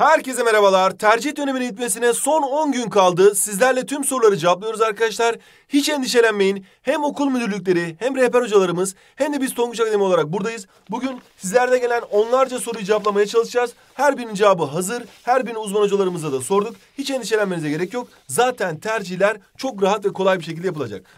Herkese merhabalar. Tercih döneminin bitmesine son 10 gün kaldı. Sizlerle tüm soruları cevaplıyoruz arkadaşlar. Hiç endişelenmeyin. Hem okul müdürlükleri hem rehber hocalarımız hem de biz Tonguç Akademi olarak buradayız. Bugün sizlerde gelen onlarca soruyu cevaplamaya çalışacağız. Her birinin cevabı hazır. Her birinin uzman hocalarımıza da sorduk. Hiç endişelenmenize gerek yok. Zaten tercihler çok rahat ve kolay bir şekilde yapılacak.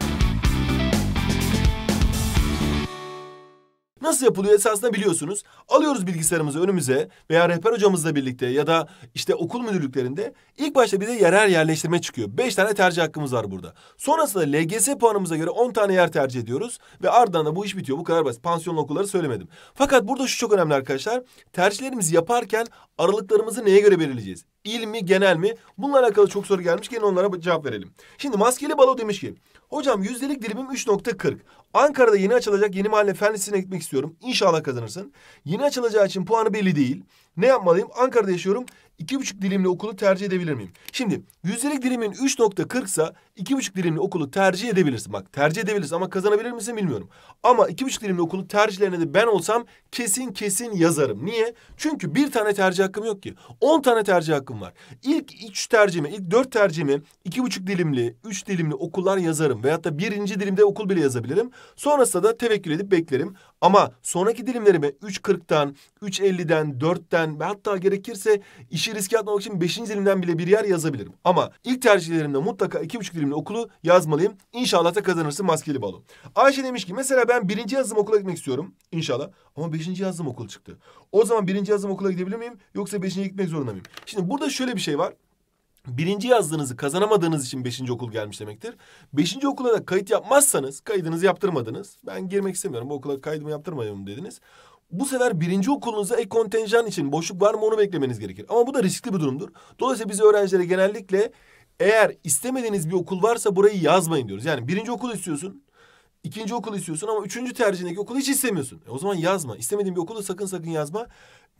Nasıl yapılıyor esasında biliyorsunuz. Alıyoruz bilgisayarımızı önümüze veya rehber hocamızla birlikte ya da işte okul müdürlüklerinde ilk başta bize yerel yerleştirme çıkıyor. Beş tane tercih hakkımız var burada. Sonrasında LGS puanımıza göre on tane yer tercih ediyoruz ve ardından da bu iş bitiyor. Bu kadar basit. Pansiyonlu okulları söylemedim. Fakat burada şu çok önemli arkadaşlar. Tercihlerimizi yaparken aralıklarımızı neye göre belirleyeceğiz? İl mi, genel mi? Bununla alakalı çok soru gelmiş. Gelin onlara cevap verelim. Şimdi maskeli balo demiş ki... Hocam yüzdelik dilimim 3.40. Ankara'da yeni açılacak yeni mahalle fen lisesine gitmek istiyorum. İnşallah kazanırsın. Yeni açılacağı için puanı belli değil. Ne yapmalıyım? Ankara'da yaşıyorum. İki buçuk dilimli okulu tercih edebilir miyim? Şimdi yüzdelik dilimin 3.40 ise iki buçuk dilimli okulu tercih edebilirsin. Bak tercih edebilirsin ama kazanabilir misin bilmiyorum. Ama iki buçuk dilimli okulu tercihlerine de ben olsam kesin kesin yazarım. Niye? Çünkü bir tane tercih hakkım yok ki. On tane tercih hakkım var. İlk üç tercihimi, ilk dört tercihimi iki buçuk dilimli, üç dilimli okullar yazarım. Veyahut da birinci dilimde okul bile yazabilirim. Sonrasında da tevekkül edip beklerim. Ama sonraki dilimlerime 3.40'tan, 3.50'den, 4'ten ve hatta gerekirse işi riske atmamak için beşinci dilimden bile bir yer yazabilirim. Ama ilk tercihlerimde mutlaka iki buçuk filmli okulu yazmalıyım. İnşallah da kazanırsın maskeli balo. Ayşe demiş ki mesela ben birinci yazdım okula gitmek istiyorum. İnşallah. Ama beşinci yazdım okul çıktı. O zaman birinci yazdım okula gidebilir miyim? Yoksa beşinci gitmek zorunda mıyım? Şimdi burada şöyle bir şey var. Birinci yazdığınızı kazanamadığınız için beşinci okul gelmiş demektir. Beşinci okula da kayıt yapmazsanız, kaydınızı yaptırmadınız. Ben girmek istemiyorum, bu okula kaydımı yaptırmayayım dediniz. Bu sefer birinci okulunuza ek kontenjan için boşluk var mı onu beklemeniz gerekir. Ama bu da riskli bir durumdur. Dolayısıyla biz öğrencilere genellikle eğer istemediğiniz bir okul varsa burayı yazmayın diyoruz. Yani birinci okul istiyorsun. ikinci okul istiyorsun ama üçüncü tercihindeki okulu hiç istemiyorsun. E o zaman yazma. İstemediğin bir okulu sakın sakın yazma.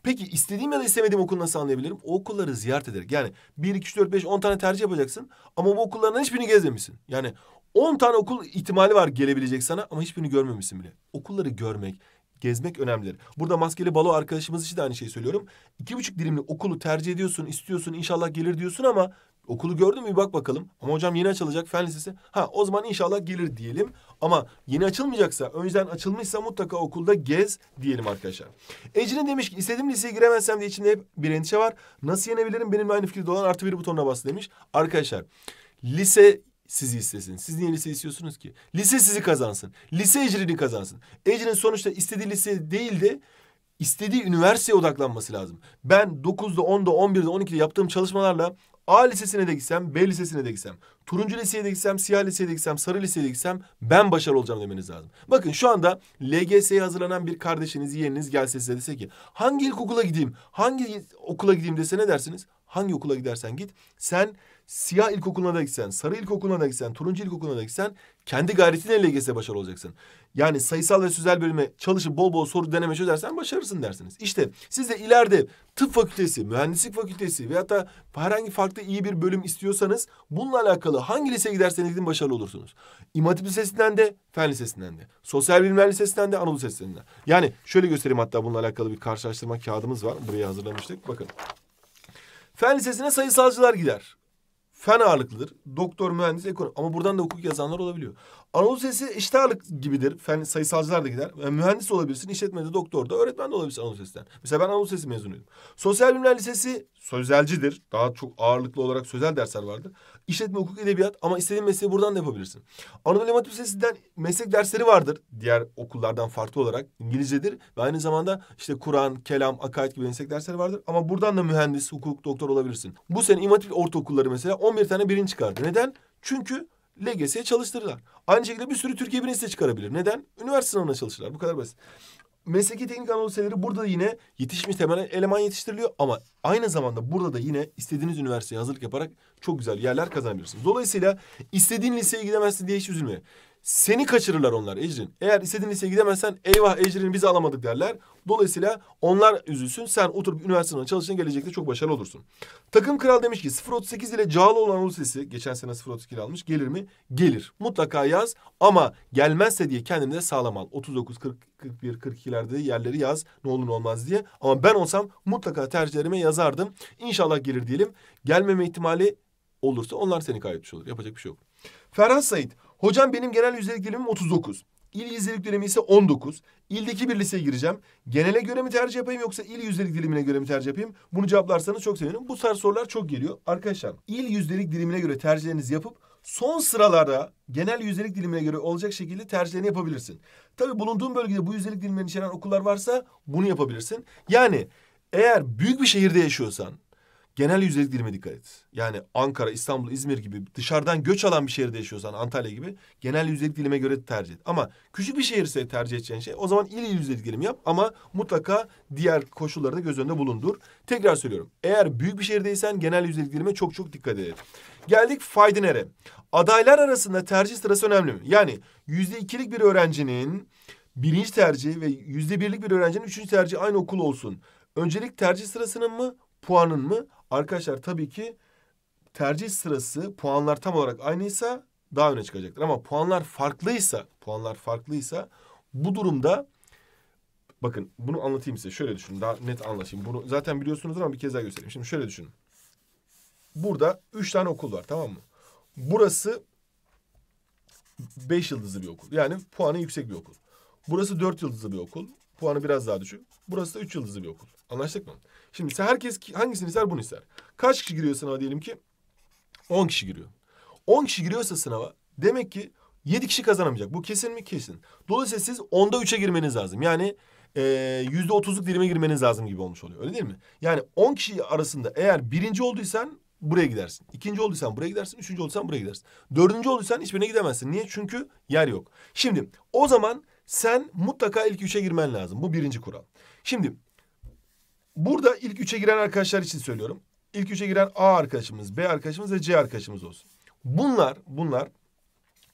Peki istediğim ya da istemediğim okulu nasıl anlayabilirim? O okulları ziyaret ederek. Yani bir, iki, üç, dört, beş, on tane tercih yapacaksın. Ama bu okullardan hiçbirini gezmemişsin. Yani on tane okul ihtimali var gelebilecek sana ama hiçbirini görmemişsin bile. Okulları görmek, gezmek önemlidir. Burada maskeli balo arkadaşımız için de aynı şeyi söylüyorum. İki buçuk dilimli okulu tercih ediyorsun, istiyorsun, inşallah gelir diyorsun ama Okulu gördün mü bir bak bakalım. Ama hocam yeni açılacak fen lisesi. Ha o zaman inşallah gelir diyelim. Ama yeni açılmayacaksa, önceden açılmışsa mutlaka okulda gez diyelim arkadaşlar. Ecrin demiş ki istediğim liseye giremezsem diye içinde hep bir endişe var. Nasıl yenebilirim? Benimle aynı fikirde olan artı bir butonuna bas demiş. Arkadaşlar lise sizi istesin. Siz niye lise istiyorsunuz ki? Lise sizi kazansın. Lise ecrini kazansın. Ecrin sonuçta istediği lise değildi. İstediği istediği üniversiteye odaklanması lazım. Ben 9'da, 10'da, 11'de, 12'de yaptığım çalışmalarla A lisesine de gitsem, B lisesine de gitsem, turuncu liseye de gitsem, siyah liseye de gitsem, sarı liseye de gitsem ben başarılı olacağım demeniz lazım. Bakın şu anda LGS'ye hazırlanan bir kardeşiniz, yeğeniniz gelse size dese ki hangi ilkokula gideyim, hangi okula gideyim dese ne dersiniz? Hangi okula gidersen git sen siyah ilkokuluna da gitsen, sarı ilkokuluna da gitsen, turuncu ilkokuluna da gitsen kendi gayretinle LGS başarılı olacaksın. Yani sayısal ve sözel bölüme çalışıp bol bol soru deneme çözersen başarırsın dersiniz. İşte siz de ileride tıp fakültesi, mühendislik fakültesi veyahut da herhangi farklı iyi bir bölüm istiyorsanız bununla alakalı hangi liseye giderseniz gidin başarılı olursunuz. İmatip Lisesi'nden de, Fen Lisesi'nden de, Sosyal Bilimler Lisesi'nden de, Anadolu Lisesi'nden de. Yani şöyle göstereyim hatta bununla alakalı bir karşılaştırma kağıdımız var. Buraya hazırlamıştık. Bakın. Fen Lisesi'ne sayısalcılar gider fen ağırlıklıdır. Doktor, mühendis, ekonomi. Ama buradan da hukuk yazanlar olabiliyor. Anadolu Sesi işte ağırlık gibidir. Fen sayısalcılar da gider. Yani mühendis olabilirsin, işletmede doktor da, öğretmen de olabilirsin Anadolu Sesi'den. Mesela ben Anadolu Sesi mezunuyum. Sosyal Bilimler Lisesi sözelcidir. Daha çok ağırlıklı olarak sözel dersler vardır. İşletme, hukuk, edebiyat ama istediğin mesleği buradan da yapabilirsin. Anadolu Emat Lisesi'den meslek dersleri vardır. Diğer okullardan farklı olarak İngilizcedir. Ve aynı zamanda işte Kur'an, kelam, Akayet gibi meslek dersleri vardır. Ama buradan da mühendis, hukuk, doktor olabilirsin. Bu sene İmatip ortaokulları mesela 11 tane birinci çıkardı. Neden? Çünkü LGS'ye çalıştırırlar. Aynı şekilde bir sürü Türkiye birincisi de çıkarabilir. Neden? Üniversite sınavına çalışırlar. Bu kadar basit mesleki teknik Anadolu burada yine yetişmiş temel eleman yetiştiriliyor ama aynı zamanda burada da yine istediğiniz üniversiteye hazırlık yaparak çok güzel yerler kazanabilirsiniz. Dolayısıyla istediğin liseye gidemezsin diye hiç üzülme. Seni kaçırırlar onlar Ecrin. Eğer istediğin liseye gidemezsen eyvah Ecrin biz alamadık derler. Dolayısıyla onlar üzülsün. Sen oturup üniversiteden çalışın gelecekte çok başarılı olursun. Takım Kral demiş ki 038 ile Cağlı olan Anadolu Lisesi geçen sene 032 almış. Gelir mi? Gelir. Mutlaka yaz ama gelmezse diye kendini de sağlam al. 39, 40, 41, 42'lerde yerleri yaz. Ne olur ne olmaz diye. Ama ben olsam mutlaka tercihlerime yazardım. İnşallah gelir diyelim. Gelmeme ihtimali olursa onlar seni kaybetmiş olur. Yapacak bir şey yok. Ferhat Said Hocam benim genel yüzdelik dilimim 39. İl yüzdelik dilimi ise 19. İldeki bir liseye gireceğim. Genele göre mi tercih yapayım yoksa il yüzdelik dilimine göre mi tercih yapayım? Bunu cevaplarsanız çok sevinirim. Bu tarz sorular çok geliyor. Arkadaşlar il yüzdelik dilimine göre tercihlerinizi yapıp son sıralarda genel yüzdelik dilimine göre olacak şekilde tercihlerini yapabilirsin. Tabi bulunduğun bölgede bu yüzdelik dilimlerini içeren okullar varsa bunu yapabilirsin. Yani eğer büyük bir şehirde yaşıyorsan genel yüzdelik dilime dikkat et. Yani Ankara, İstanbul, İzmir gibi dışarıdan göç alan bir şehirde yaşıyorsan Antalya gibi genel yüzdelik dilime göre tercih et. Ama küçük bir şehirse tercih edeceğin şey o zaman il yüzdelik dilimi yap ama mutlaka diğer koşulları da göz önünde bulundur. Tekrar söylüyorum. Eğer büyük bir şehirdeysen genel yüzdelik dilime çok çok dikkat et. Geldik Faydiner'e. Adaylar arasında tercih sırası önemli mi? Yani yüzde ikilik bir öğrencinin birinci tercihi ve yüzde birlik bir öğrencinin üçüncü tercihi aynı okul olsun. Öncelik tercih sırasının mı, puanın mı? Arkadaşlar tabii ki tercih sırası puanlar tam olarak aynıysa daha öne çıkacaktır. Ama puanlar farklıysa, puanlar farklıysa bu durumda bakın bunu anlatayım size. Şöyle düşünün daha net anlaşayım. Bunu zaten biliyorsunuz ama bir kez daha göstereyim. Şimdi şöyle düşünün. Burada üç tane okul var tamam mı? Burası beş yıldızlı bir okul. Yani puanı yüksek bir okul. Burası dört yıldızlı bir okul. Puanı biraz daha düşük. Burası da üç yıldızlı bir okul. Anlaştık mı? Şimdi herkes hangisini ister bunu ister. Kaç kişi giriyor sınava diyelim ki? 10 kişi giriyor. 10 kişi giriyorsa sınava demek ki 7 kişi kazanamayacak. Bu kesin mi? Kesin. Dolayısıyla siz 10'da 3'e girmeniz lazım. Yani yüzde 30'luk dilime girmeniz lazım gibi olmuş oluyor. Öyle değil mi? Yani 10 kişi arasında eğer birinci olduysan buraya gidersin. İkinci olduysan buraya gidersin. Üçüncü olduysan buraya gidersin. Dördüncü olduysan hiçbirine gidemezsin. Niye? Çünkü yer yok. Şimdi o zaman sen mutlaka ilk üçe girmen lazım. Bu birinci kural. Şimdi Burada ilk üçe giren arkadaşlar için söylüyorum. İlk üçe giren A arkadaşımız, B arkadaşımız ve C arkadaşımız olsun. Bunlar, bunlar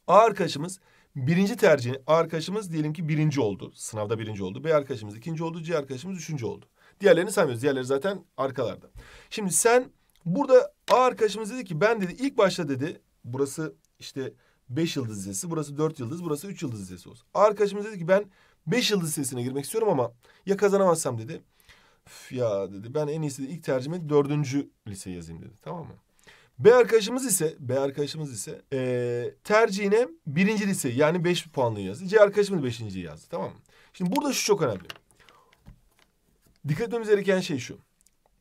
A arkadaşımız birinci tercihini, A arkadaşımız diyelim ki birinci oldu. Sınavda birinci oldu. B arkadaşımız ikinci oldu. C arkadaşımız üçüncü oldu. Diğerlerini saymıyoruz. Diğerleri zaten arkalarda. Şimdi sen burada A arkadaşımız dedi ki ben dedi ilk başta dedi burası işte beş yıldız lisesi, burası dört yıldız, burası üç yıldız lisesi olsun. A arkadaşımız dedi ki ben beş yıldız lisesine girmek istiyorum ama ya kazanamazsam dedi Üf ya dedi ben en iyisi de ilk tercihimi dördüncü lise yazayım dedi tamam mı? B arkadaşımız ise B arkadaşımız ise e, tercihine birinci lise yani beş puanlı yazdı. C arkadaşımız beşinciyi yazdı tamam mı? Şimdi burada şu çok önemli. Dikkat etmemiz gereken şey şu.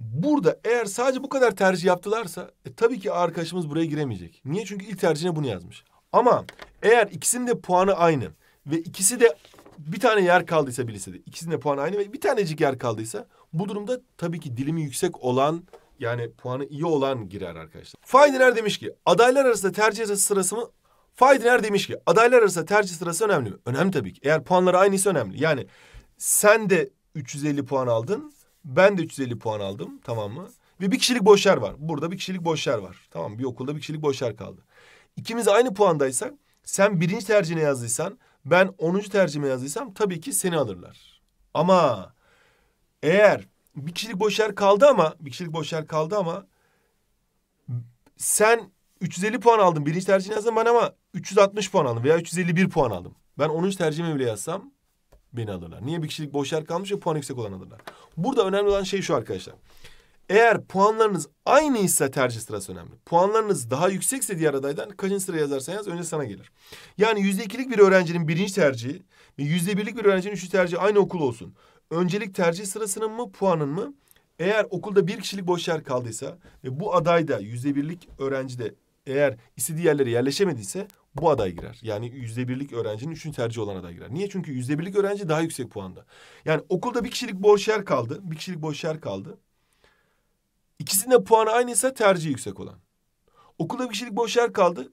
Burada eğer sadece bu kadar tercih yaptılarsa e, tabii ki arkadaşımız buraya giremeyecek. Niye? Çünkü ilk tercihine bunu yazmış. Ama eğer ikisinin de puanı aynı ve ikisi de bir tane yer kaldıysa bir lisede ikisinde puan aynı ve bir tanecik yer kaldıysa bu durumda tabii ki dilimi yüksek olan yani puanı iyi olan girer arkadaşlar. Faydiner demiş ki adaylar arasında tercih sırası mı? Faydiner demiş ki adaylar arasında tercih sırası önemli mi? Önemli tabii ki. Eğer puanları aynıysa önemli. Yani sen de 350 puan aldın. Ben de 350 puan aldım. Tamam mı? Ve bir kişilik boş yer var. Burada bir kişilik boş yer var. Tamam Bir okulda bir kişilik boş yer kaldı. İkimiz aynı puandaysak sen birinci tercihine yazdıysan ben 10. tercüme yazdıysam tabii ki seni alırlar. Ama eğer bir kişilik boş yer kaldı ama bir kişilik boş yer kaldı ama sen 350 puan aldın birinci tercihini yazdım ben ama 360 puan aldım veya 351 puan aldım. Ben 10. tercihimi bile yazsam beni alırlar. Niye bir kişilik boş yer kalmış ve puan yüksek olan alırlar. Burada önemli olan şey şu arkadaşlar. Eğer puanlarınız aynıysa tercih sırası önemli. Puanlarınız daha yüksekse diğer adaydan kaçıncı sıraya yazarsan yaz önce sana gelir. Yani yüzde ikilik bir öğrencinin birinci tercihi ve yüzde birlik bir öğrencinin üçüncü tercihi aynı okul olsun. Öncelik tercih sırasının mı puanın mı? Eğer okulda bir kişilik boş yer kaldıysa ve bu aday da yüzde birlik öğrenci de eğer istediği yerlere yerleşemediyse bu aday girer. Yani yüzde birlik öğrencinin üçüncü tercih olan aday girer. Niye? Çünkü yüzde birlik öğrenci daha yüksek puanda. Yani okulda bir kişilik boş yer kaldı. Bir kişilik boş yer kaldı. İkisinin de puanı aynıysa tercih yüksek olan. Okulda bir kişilik boş yer kaldı.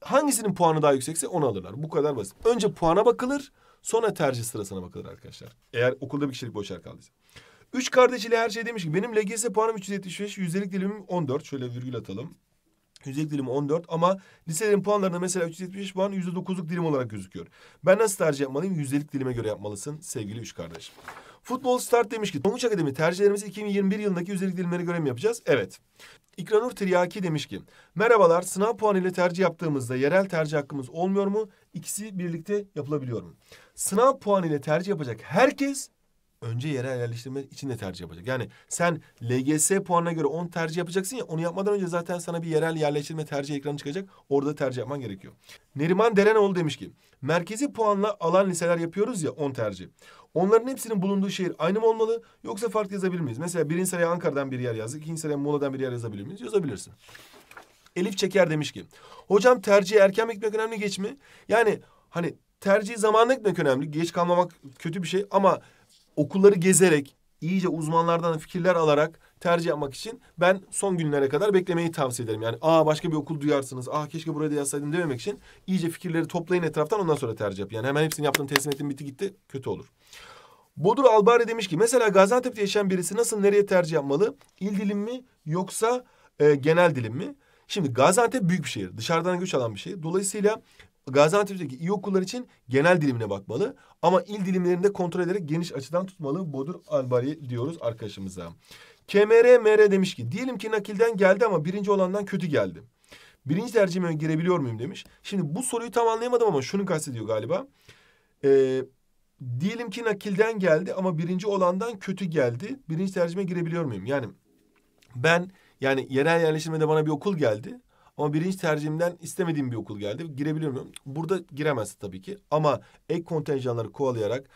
Hangisinin puanı daha yüksekse onu alırlar. Bu kadar basit. Önce puana bakılır. Sonra tercih sırasına bakılır arkadaşlar. Eğer okulda bir kişilik boş yer kaldıysa. Üç kardeş ile her şey demiş ki benim LGS puanım 375, yüzdelik dilimim 14. Şöyle virgül atalım. Yüzdelik dilimi 14 ama liselerin puanlarında mesela 375 puan %9'luk dilim olarak gözüküyor. Ben nasıl tercih yapmalıyım? Yüzdelik dilime göre yapmalısın sevgili üç kardeş. Futbol Start demiş ki Sonuç Akademi tercihlerimizi 2021 yılındaki üzeri dilimlerine göre mi yapacağız? Evet. İkranur Triyaki demiş ki merhabalar sınav puanı ile tercih yaptığımızda yerel tercih hakkımız olmuyor mu? İkisi birlikte yapılabiliyor mu? Sınav puanı ile tercih yapacak herkes önce yerel yerleştirme için de tercih yapacak. Yani sen LGS puanına göre 10 tercih yapacaksın ya onu yapmadan önce zaten sana bir yerel yerleştirme tercih ekranı çıkacak. Orada tercih yapman gerekiyor. Neriman Derenoğlu demiş ki merkezi puanla alan liseler yapıyoruz ya 10 tercih. Onların hepsinin bulunduğu şehir aynı mı olmalı yoksa farklı yazabilir miyiz? Mesela birinci sıraya Ankara'dan bir yer yazdık. ikinci sıraya Muğla'dan bir yer yazabilir miyiz? Yazabilirsin. Elif Çeker demiş ki hocam tercihi erken mi gitmek önemli geç mi? Yani hani tercihi zamanla gitmek önemli. Geç kalmamak kötü bir şey ama okulları gezerek, iyice uzmanlardan fikirler alarak tercih yapmak için ben son günlere kadar beklemeyi tavsiye ederim. Yani aa başka bir okul duyarsınız, aa keşke burada yazsaydım dememek için iyice fikirleri toplayın etraftan ondan sonra tercih yap. Yani hemen hepsini yaptım, teslim ettim, bitti gitti kötü olur. Bodur Albari demiş ki mesela Gaziantep'te yaşayan birisi nasıl nereye tercih yapmalı? İl dilim mi yoksa e, genel dilim mi? Şimdi Gaziantep büyük bir şehir. Dışarıdan göç alan bir şehir. Dolayısıyla Gaziantep'teki iyi okullar için genel dilimine bakmalı. Ama il dilimlerinde kontrol ederek geniş açıdan tutmalı. Bodur Albari diyoruz arkadaşımıza. KMR MR demiş ki diyelim ki nakilden geldi ama birinci olandan kötü geldi. Birinci tercihime girebiliyor muyum demiş. Şimdi bu soruyu tam anlayamadım ama şunu kastediyor galiba. Ee, diyelim ki nakilden geldi ama birinci olandan kötü geldi. Birinci tercihime girebiliyor muyum? Yani ben yani yerel yerleşimde bana bir okul geldi. Ama birinci tercihimden istemediğim bir okul geldi. Girebilir miyim? Burada giremezsin tabii ki. Ama ek kontenjanları kovalayarak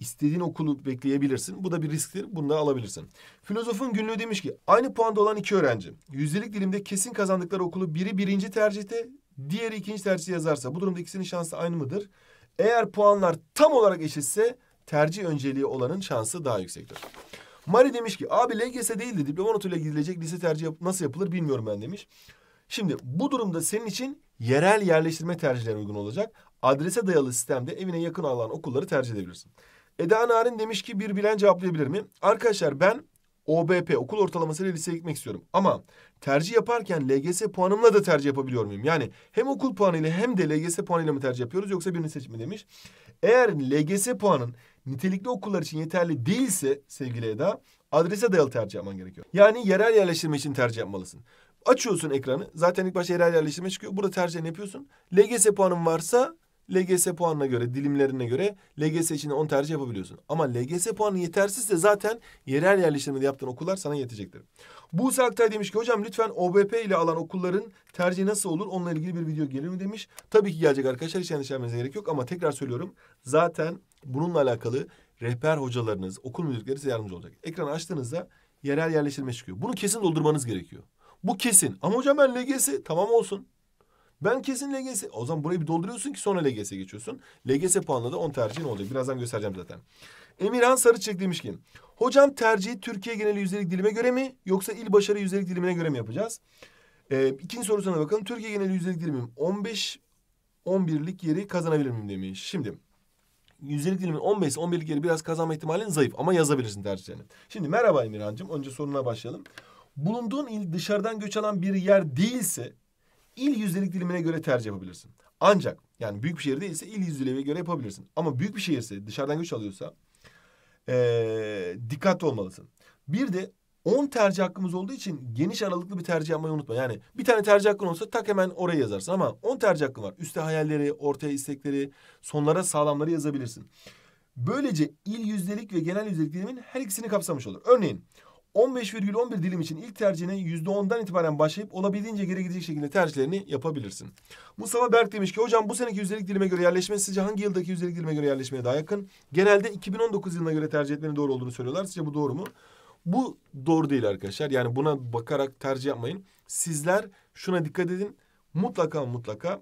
istediğin okulu bekleyebilirsin. Bu da bir risktir. Bunu da alabilirsin. Filozofun günlüğü demiş ki aynı puanda olan iki öğrenci yüzdelik dilimde kesin kazandıkları okulu biri birinci tercihte diğeri ikinci tercihte yazarsa bu durumda ikisinin şansı aynı mıdır? Eğer puanlar tam olarak eşitse tercih önceliği olanın şansı daha yüksektir. Mari demiş ki abi LGS değildi diploma notuyla gidilecek lise tercihi nasıl yapılır bilmiyorum ben demiş. Şimdi bu durumda senin için yerel yerleştirme tercihleri uygun olacak. Adrese dayalı sistemde evine yakın alan okulları tercih edebilirsin. Eda Narin demiş ki bir bilen cevaplayabilir mi? Arkadaşlar ben OBP okul ortalamasıyla liseye gitmek istiyorum. Ama tercih yaparken LGS puanımla da tercih yapabiliyor muyum? Yani hem okul puanıyla hem de LGS puanıyla mı tercih yapıyoruz yoksa birini seçme demiş. Eğer LGS puanın nitelikli okullar için yeterli değilse sevgili Eda adrese dayalı tercih yapman gerekiyor. Yani yerel yerleştirme için tercih yapmalısın. Açıyorsun ekranı. Zaten ilk başta yerel yerleştirme çıkıyor. Burada tercihini yapıyorsun. LGS puanın varsa LGS puanına göre, dilimlerine göre LGS için 10 tercih yapabiliyorsun. Ama LGS puanı yetersizse zaten yerel yerleştirmede yaptığın okullar sana yetecektir. Buse Aktay demiş ki hocam lütfen OBP ile alan okulların tercihi nasıl olur? Onunla ilgili bir video gelir mi demiş. Tabii ki gelecek arkadaşlar hiç endişelenmenize gerek yok ama tekrar söylüyorum. Zaten bununla alakalı rehber hocalarınız, okul müdürlükleri size yardımcı olacak. Ekranı açtığınızda yerel yerleştirme çıkıyor. Bunu kesin doldurmanız gerekiyor. Bu kesin. Ama hocam ben LGS tamam olsun. Ben kesin LGS. O zaman burayı bir dolduruyorsun ki sonra LGS'e geçiyorsun. LGS puanla da 10 tercihin oluyor. Birazdan göstereceğim zaten. Emirhan Sarıçık demiş ki... Hocam tercihi Türkiye geneli yüzdelik dilime göre mi yoksa il başarı yüzdelik dilimine göre mi yapacağız? Ee, ikinci sorusuna bakalım. Türkiye geneli yüzdelik dilimim 15 11'lik yeri kazanabilir miyim demiş. Şimdi yüzdelik dilimin 15 11'lik yeri biraz kazanma ihtimalin zayıf ama yazabilirsin tercihlerini. Şimdi merhaba Emirhan'cığım. Önce soruna başlayalım bulunduğun il dışarıdan göç alan bir yer değilse il yüzdelik dilimine göre tercih yapabilirsin. Ancak yani büyük bir şehir değilse il yüzdeliğine göre yapabilirsin. Ama büyük bir şehirse dışarıdan göç alıyorsa ee, dikkatli olmalısın. Bir de 10 tercih hakkımız olduğu için geniş aralıklı bir tercih yapmayı unutma. Yani bir tane tercih hakkın olsa tak hemen oraya yazarsın ama 10 tercih hakkın var. Üste hayalleri, ortaya istekleri, sonlara sağlamları yazabilirsin. Böylece il yüzdelik ve genel yüzdelik dilimin her ikisini kapsamış olur. Örneğin 15,11 dilim için ilk tercihine %10'dan itibaren başlayıp olabildiğince geri gidecek şekilde tercihlerini yapabilirsin. Mustafa Berk demiş ki hocam bu seneki yüzdelik dilime göre yerleşme sizce hangi yıldaki yüzdelik dilime göre yerleşmeye daha yakın? Genelde 2019 yılına göre tercih etmenin doğru olduğunu söylüyorlar. Sizce bu doğru mu? Bu doğru değil arkadaşlar. Yani buna bakarak tercih yapmayın. Sizler şuna dikkat edin. Mutlaka mutlaka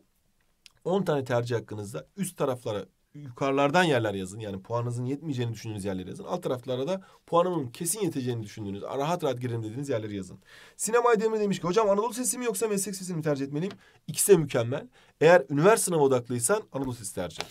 10 tane tercih hakkınızda üst taraflara yukarılardan yerler yazın. Yani puanınızın yetmeyeceğini düşündüğünüz yerleri yazın. Alt taraflara da puanımın kesin yeteceğini düşündüğünüz, rahat rahat girelim dediğiniz yerleri yazın. Sinema Aydemir demiş ki hocam Anadolu Sesi mi yoksa meslek sesini mi tercih etmeliyim? İkisi de mükemmel. Eğer üniversite sınavı odaklıysan Anadolu Sesi tercih.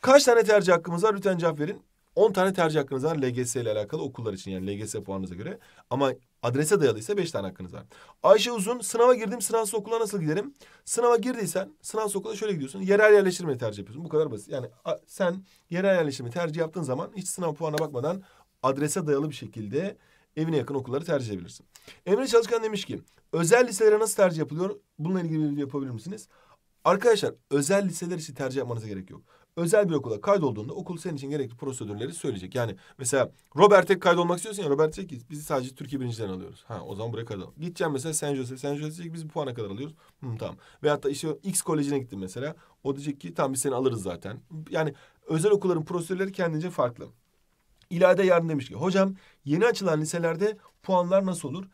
Kaç tane tercih hakkımız var? Lütfen cevap verin. 10 tane tercih hakkınız var LGS ile alakalı okullar için yani LGS puanınıza göre. Ama Adrese dayalıysa beş tane hakkınız var. Ayşe Uzun sınava girdim sınavsız okula nasıl giderim? Sınava girdiysen sınavsız okula şöyle gidiyorsun. Yerel yerleştirmeyi tercih yapıyorsun. Bu kadar basit. Yani sen yerel yerleştirme tercih yaptığın zaman hiç sınav puanına bakmadan adrese dayalı bir şekilde evine yakın okulları tercih edebilirsin. Emre Çalışkan demiş ki özel liselere nasıl tercih yapılıyor? Bununla ilgili bir video yapabilir misiniz? Arkadaşlar özel liseler için tercih yapmanıza gerek yok özel bir okula kaydolduğunda okul senin için gerekli prosedürleri söyleyecek. Yani mesela Robert'e kaydolmak istiyorsun ya Robert diyecek bizi sadece Türkiye birincilerini alıyoruz. Ha o zaman buraya kaydol. Gideceğim mesela San Jose. San Jose diyecek biz bu puana kadar alıyoruz. Hı, tamam. Veyahut da işte X kolejine gittim mesela. O diyecek ki tamam biz seni alırız zaten. Yani özel okulların prosedürleri kendince farklı. İlayda yarın demiş ki hocam yeni açılan liselerde puanlar nasıl olur?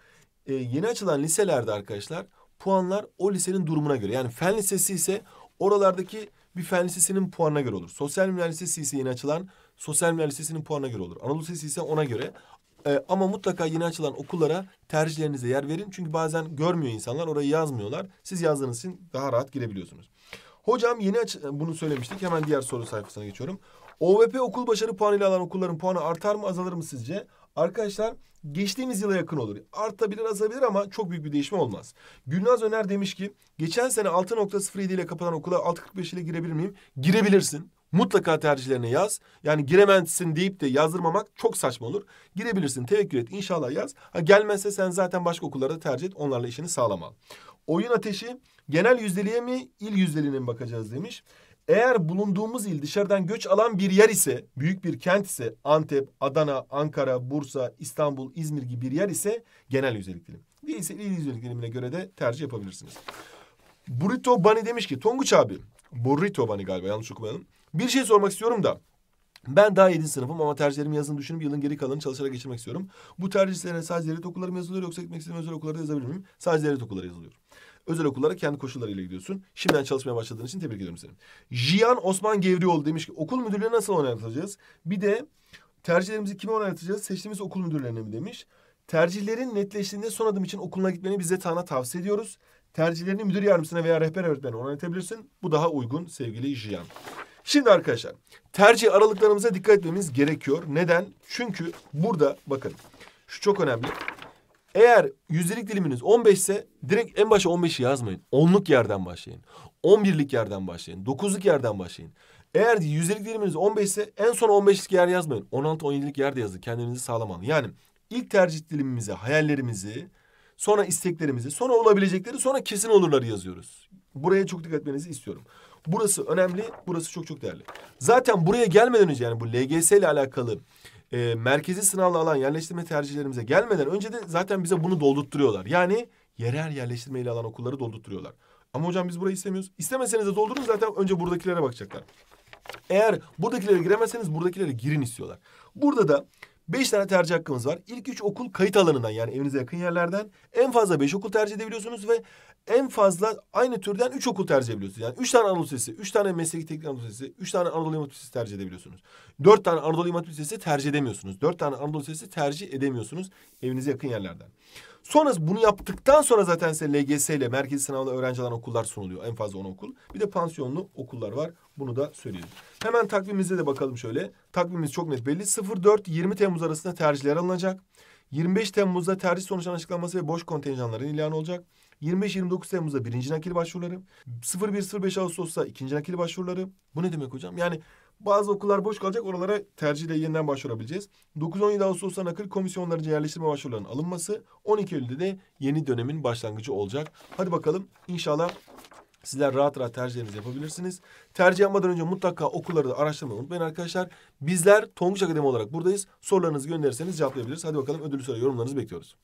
Ee, yeni açılan liselerde arkadaşlar puanlar o lisenin durumuna göre. Yani fen lisesi ise oralardaki bir fen lisesinin puanına göre olur. Sosyal bilimler lisesi ise yeni açılan sosyal bilimler lisesinin puanına göre olur. Anadolu Lisesi ise ona göre. Ee, ama mutlaka yeni açılan okullara tercihlerinize yer verin. Çünkü bazen görmüyor insanlar, orayı yazmıyorlar. Siz yazdığınız için daha rahat girebiliyorsunuz. Hocam yeni aç e, bunu söylemiştik. Hemen diğer soru sayfasına geçiyorum. OVP okul başarı puanıyla alan okulların puanı artar mı, azalır mı sizce? Arkadaşlar geçtiğimiz yıla yakın olur. Artabilir azabilir ama çok büyük bir değişme olmaz. Gülnaz Öner demiş ki geçen sene 6.07 ile kapanan okula 6.45 ile girebilir miyim? Girebilirsin. Mutlaka tercihlerine yaz. Yani giremezsin deyip de yazdırmamak çok saçma olur. Girebilirsin tevekkül et İnşallah yaz. Ha gelmezse sen zaten başka okullarda tercih et onlarla işini sağlama. Oyun ateşi genel yüzdeliğe mi il yüzdeliğine mi bakacağız demiş. Eğer bulunduğumuz il dışarıdan göç alan bir yer ise, büyük bir kent ise Antep, Adana, Ankara, Bursa, İstanbul, İzmir gibi bir yer ise genel özellik dilim. Değilse il yüzdelik dilimine göre de tercih yapabilirsiniz. Burrito Bani demiş ki Tonguç abi, Burrito Bani galiba yanlış okumadım. Bir şey sormak istiyorum da ben daha 7. sınıfım ama tercihlerimi yazın düşünüp yılın geri kalanını çalışarak geçirmek istiyorum. Bu tercihlerine sadece devlet okulları mı yazılıyor yoksa gitmek istediğim özel okullara yazabilir miyim? Sadece devlet okulları yazılıyor. Özel okullara kendi koşullarıyla gidiyorsun. Şimdiden çalışmaya başladığın için tebrik ediyorum seni. Jiyan Osman Gevrioğlu demiş ki okul müdürlüğü nasıl oynatacağız? Bir de tercihlerimizi kime oynatacağız? Seçtiğimiz okul müdürlerine mi demiş. Tercihlerin netleştiğinde son adım için okuluna gitmeni bize Zeta'na tavsiye ediyoruz. Tercihlerini müdür yardımcısına veya rehber öğretmenine oynatabilirsin. Bu daha uygun sevgili Jiyan. Şimdi arkadaşlar tercih aralıklarımıza dikkat etmemiz gerekiyor. Neden? Çünkü burada bakın şu çok önemli. Eğer yüzdelik diliminiz 15 ise direkt en başa 15'i yazmayın. Onluk yerden başlayın. 11'lik yerden başlayın. 9'luk yerden başlayın. Eğer yüzdelik diliminiz 15 ise en son 15'lik yer yazmayın. 16-17'lik yerde yazın. Kendinizi sağlam Yani ilk tercih dilimimizi, hayallerimizi, sonra isteklerimizi, sonra olabilecekleri, sonra kesin olurları yazıyoruz. Buraya çok dikkat etmenizi istiyorum. Burası önemli, burası çok çok değerli. Zaten buraya gelmeden önce yani bu LGS ile alakalı e, merkezi sınavlı alan yerleştirme tercihlerimize gelmeden önce de zaten bize bunu doldurtturuyorlar. Yani yerel yerleştirme ile alan okulları doldurtturuyorlar. Ama hocam biz burayı istemiyoruz. İstemeseniz de doldurun zaten önce buradakilere bakacaklar. Eğer buradakilere giremezseniz buradakilere girin istiyorlar. Burada da Beş tane tercih hakkımız var. İlk üç okul kayıt alanından yani evinize yakın yerlerden en fazla beş okul tercih edebiliyorsunuz ve en fazla aynı türden üç okul tercih edebiliyorsunuz. Yani üç tane Anadolu Lisesi, üç tane Mesleki Teknik Anadolu Lisesi, üç tane Anadolu İmam Lisesi tercih edebiliyorsunuz. Dört tane Anadolu İmam Lisesi tercih edemiyorsunuz. Dört tane Anadolu Lisesi tercih edemiyorsunuz evinize yakın yerlerden. Sonra bunu yaptıktan sonra zaten size LGS ile merkez sınavla öğrenci alan okullar sunuluyor. En fazla 10 okul. Bir de pansiyonlu okullar var. Bunu da söyleyelim. Hemen takvimimize de bakalım şöyle. Takvimimiz çok net belli. 04-20 Temmuz arasında tercihler alınacak. 25 Temmuz'da tercih sonuçlarının açıklanması ve boş kontenjanların ilanı olacak. 25-29 Temmuz'da birinci nakil başvuruları. 01-05 Ağustos'ta ikinci nakil başvuruları. Bu ne demek hocam? Yani bazı okullar boş kalacak oralara tercihle yeniden başvurabileceğiz. 9-17 Ağustos'tan akıl komisyonlarınca yerleştirme başvurularının alınması 12 Eylül'de de yeni dönemin başlangıcı olacak. Hadi bakalım inşallah Sizler rahat rahat tercihlerinizi yapabilirsiniz. Tercih yapmadan önce mutlaka okulları da araştırmayı unutmayın arkadaşlar. Bizler Tonguç Akademi olarak buradayız. Sorularınızı gönderirseniz cevaplayabiliriz. Hadi bakalım ödüllü soru yorumlarınızı bekliyoruz.